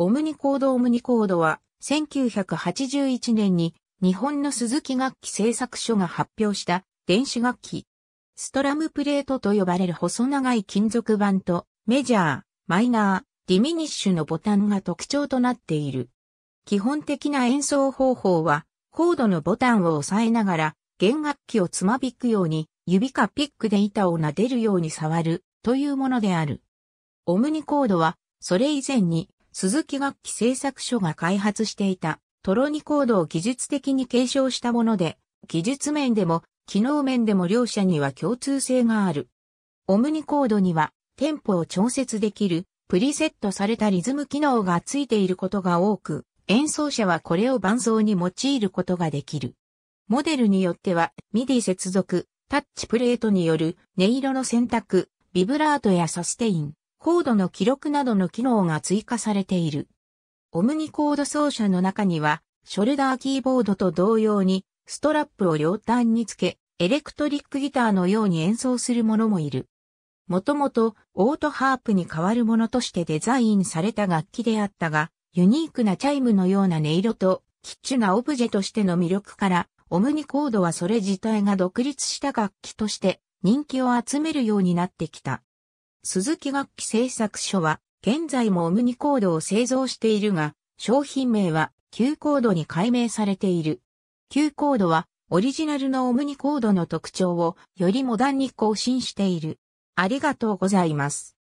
オムニコードオムニコードは、1981年に日本の鈴木楽器製作所が発表した電子楽器。ストラムプレートと呼ばれる細長い金属板とメジャー、マイナー、ディミニッシュのボタンが特徴となっている。基本的な演奏方法は、コードのボタンを押さえながら、弦楽器をつまびくように、指かピックで板を撫でるように触るというものである。オムニコードは、それ以前に鈴木楽器製作所が開発していたトロニコードを技術的に継承したもので、技術面でも機能面でも両者には共通性がある。オムニコードにはテンポを調節できるプリセットされたリズム機能がついていることが多く、演奏者はこれを伴奏に用いることができる。モデルによっては、ミディ接続、タッチプレートによる音色の選択、ビブラートやサステイン、コードの記録などの機能が追加されている。オムニコード奏者の中には、ショルダーキーボードと同様に、ストラップを両端につけ、エレクトリックギターのように演奏する者もいる。もともと、オートハープに代わるものとしてデザインされた楽器であったが、ユニークなチャイムのような音色と、キッチュなオブジェとしての魅力から、オムニコードはそれ自体が独立した楽器として人気を集めるようになってきた。鈴木楽器製作所は、現在もオムニコードを製造しているが、商品名は Q コードに改名されている。Q コードは、オリジナルのオムニコードの特徴をよりモダンに更新している。ありがとうございます。